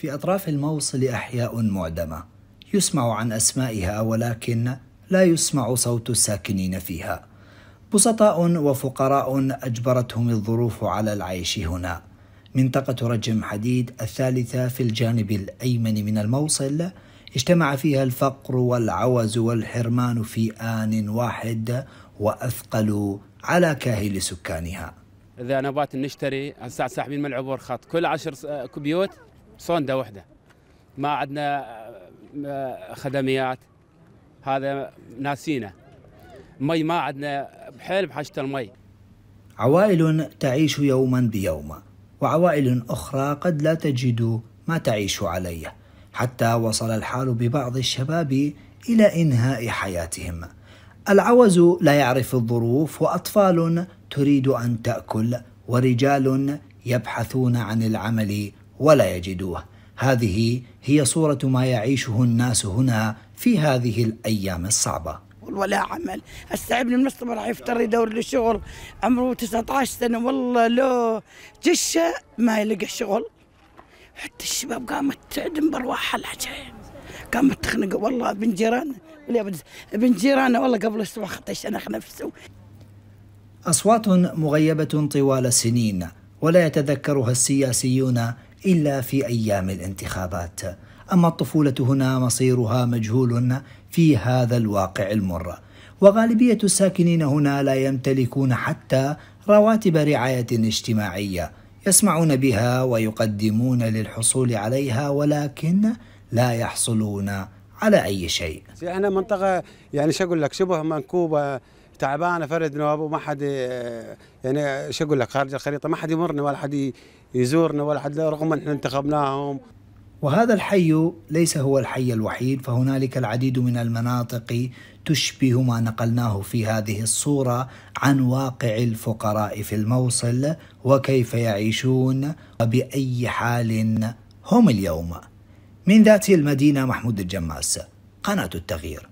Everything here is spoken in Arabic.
في أطراف الموصل أحياء معدمة يسمع عن أسمائها ولكن لا يسمع صوت الساكنين فيها بسطاء وفقراء أجبرتهم الظروف على العيش هنا منطقة رجم حديد الثالثة في الجانب الأيمن من الموصل اجتمع فيها الفقر والعوز والحرمان في آن واحد وأثقلوا على كاهل سكانها إذا نبات نشتري الساعة ساحبين من العبور خط كل عشر بيوت صنده واحده ما عندنا آه، آه، خدميات هذا ناسينا مي ما عندنا بحيل بحاجه المي عوائل تعيش يوما بيوم وعوائل اخرى قد لا تجد ما تعيش عليه حتى وصل الحال ببعض الشباب الى انهاء حياتهم العوز لا يعرف الظروف واطفال تريد ان تاكل ورجال يبحثون عن العمل ولا يجدوه هذه هي صورة ما يعيشه الناس هنا في هذه الأيام الصعبة ولا عمل السعيد من المصطفى راح يفتر يدور له شغل عمره 19 سنة والله لو جشة ما يلقى شغل حتى الشباب قامت تعدم بارواحها العجاية قامت تخنق والله ابن جيران ابن جيران والله قبل اسبوع خطيش انا نفسه أصوات مغيبة طوال السنين ولا يتذكرها السياسيون إلا في أيام الانتخابات أما الطفولة هنا مصيرها مجهول في هذا الواقع المر وغالبية الساكنين هنا لا يمتلكون حتى رواتب رعاية اجتماعية يسمعون بها ويقدمون للحصول عليها ولكن لا يحصلون على أي شيء احنا منطقة يعني شو أقول لك شبه منكوبة تعبانه فرد ابو ما حد آه، يعني شو اقول لك خارج الخريطه ما حد يمرنا ولا حد يزورنا ولا حد رغم ان احنا انتخبناهم وهذا الحي ليس هو الحي الوحيد فهنالك العديد من المناطق تشبه ما نقلناه في هذه الصوره عن واقع الفقراء في الموصل وكيف يعيشون وباي حال هم اليوم من ذات المدينه محمود الجماس قناه التغيير